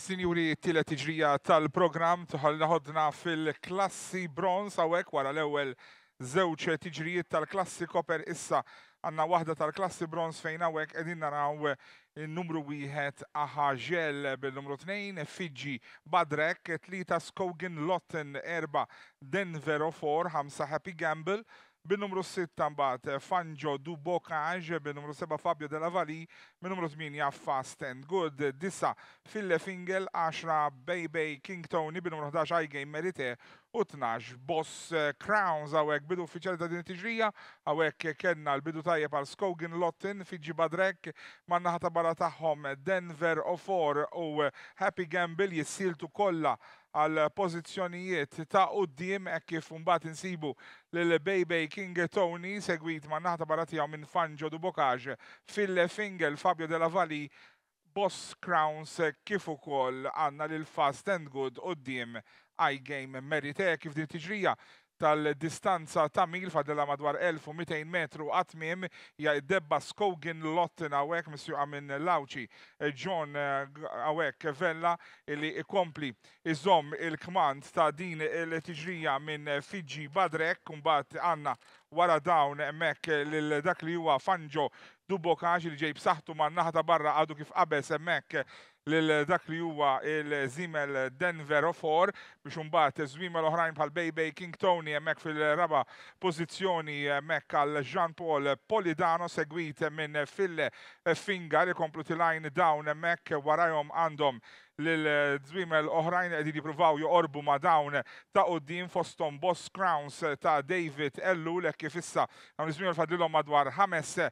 Sinjuri t-tile tiġrija tal-program tuħalna ħodna fil-klassi bronz għawek wara l-ewel zewċ tiġrijiet tal-klassi koper issa għanna wahda tal-klassi bronz fejn għawek edin naraw il-numru wieħed aħaġel bil-numru 2, Fidji Badrek, 3 Skogin Lotten, 4 Denver 4, 5 Happy Gamble, bil numru 6 mbagħad eh, Fanjo Du Bocage, bin-numru 7 Fabio Della Vali, bil numru 8 Fast and Good, disa Fille Fingel, 10 Baby King Tony, bil numru 11 iGame Merite u 12 Boss eh, Crowns għawek bidu uffiċjali ta' din tiġrija għawek kenna l-bidu tajjeb għal Skogin Lottin fiġi Badrek mannaħa ta' barra tagħhom Denver O4 u eh, Happy Gamble jessiltu kolla għal pozizjonijiet ta' qoddim e kif mbagħad insibu l Baby King Tony segwit ma' naħta baratijaw minn Du Dubokaġ fil-Fingel Fabio Della Valli Boss Crowns kif ukoll għandna l Fast and Good qoddim iGame Merite kif din tiġrija tal-distanza ta' mil fadela madwar 1200 metru għatmim ja id-debba Skogin Lotten għawek misju għamin Lawċi e, John e, għawek Vella li ikompli iżom il-kmand ta' din il-tiġrija minn Fiji Badrek kumbat għanna wara dawn emmek lil dak li huwa Fanġo Dubokax li ġejb saħtu man naħta barra għadu kif qabes emmek lil dak li huwa il-Zimel Denver Ofor biex unbat żwima oħrajn bħal Bay Bay King Tony hemmhekk fil-raba pozizjoni hemmhekk għal Jean Paul Polidano segwit minn Phil Finger ikomplu line down hemmhekk warajom għandhom l dżwimel oħrajn qegħdin jippruvaw joqorbu ma' dawn ta' uddin fostom Boss Crowns ta' David Ellu l kif issa għam l-dżwimel fadlilhom madwar 500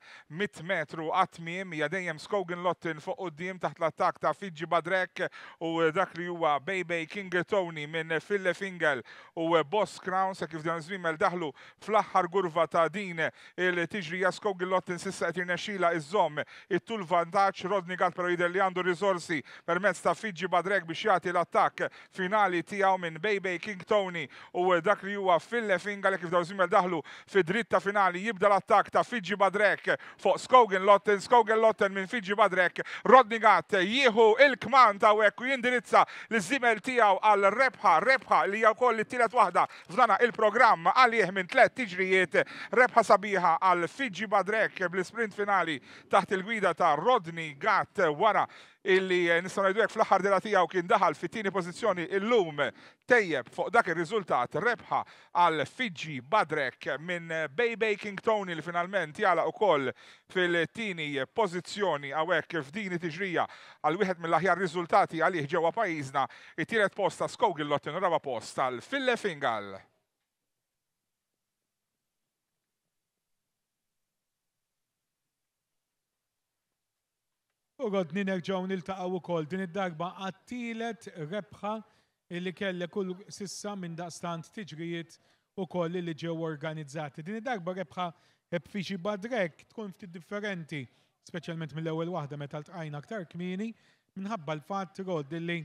metru għatmiem hija Skogin Lottin fuq uddin taħt l-attak ta' Fidji Badrek u dak li huwa Baby King Tony minn Fille Fingel u Boss Crowns kif dan l-dżwimel daħlu fl-aħħar gurva ta' din il-tiġri ja Skogan Lottin sissa qed jirnexxila iż-żomm it-tul vantaġġ Rodni Gat per li għandu riżorsi permezz ta' Fidji Luigi Badreg biex jagħti l-attakk finali tiegħu minn Baby King Tony u dak li huwa fil finga kif daw żimmel daħlu fi dritta finali jibda l-attakk ta' Fiji Badrek fuq Skogen Lotten, Skogen Lotten minn Fiji Badrek, Rodney Gatt jieħu il-kman ta' u jindirizza l żimmel tiegħu għal Rebħa, Rebħa li hija wkoll li tielet waħda f'dana il-programm għalih minn tliet tiġrijiet Rebħa sabiħa għal Fiji Badrek bl-sprint finali taħt il-gwida ta' Rodney Gatt wara illi eh, nistgħu ngħidu fl-aħħar dela tijaw kien daħal fit-tieni pożizzjoni illum tejjeb fuq dak ir-riżultat rebħa għal Fiji Badrek minn Bay King Tony li finalment jala ukoll fil-tieni pożizzjoni hawnhekk f'dini tiġrija għal wieħed mill-aħjar riżultati għalih ġewwa pajjiżna it-tielet posta Skogil Lotin raba post għal Fille Fingal. U għod ninerġaw nil-taqaw u kol din id-darba għattilet rebħa illi kelle kull sissa minn daqstant tiġrijiet u koll li ġew organizzati. Din id-darba rebħa rebħiġi badrek tkun ftit differenti, specialment mill ewwel wahda meta l aktar kmini, minħabba l-fat rod illi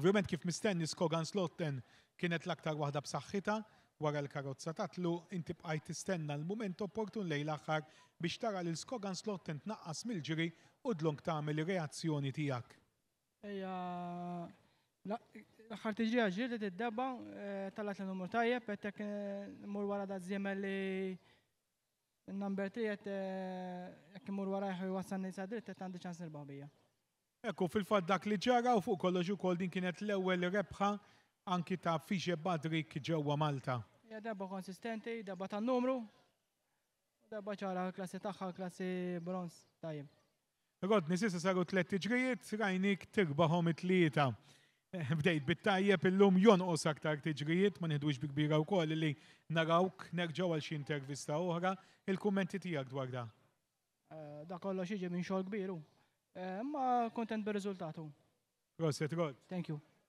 ovvjament kif mistenni Skogan Slotten kienet l-aktar wahda b'saħħita, wara l-karozza tatlu inti bqajt tistenna l-mument opportun lej l-aħħar biex tara li l-skogan slot tnaqqas mill-ġiri u d-long tagħmel ir-reazzjoni tiegħek. Ejja, l-aħħar tiġri ġiri d-debba, eh, tal-għat l-numru tajjeb qed eh, mur wara da zjemel li n-number tiegħek eh, jekk mur wara jħu jwassan sa dritt għandi ċans nirba' bija. Ekku fil-fatt dak li ġara u fuq kollox ukoll din kienet l-ewwel rebħa anki ta' Fiġe badrik ġewwa Malta. Hija konsistenti, darba tan-numru, debba ċara klassi tagħha, klassi bronz tajjeb. Għod, nisissa saru tlet tiġrijiet, rajnik tirbaħom it-tlieta. Eh, bdejt bit-tajjeb illum jonqos aktar tiġrijiet, ma nħidwix kbira u koll li narawk nerġaw għal xi intervista oħra, il-kummenti tiegħek dwar da. Eh, da kollox jiġi minn xogħol kbiru. Eh, ma kontent bir-riżultatu. Rosset Rod. Thank you.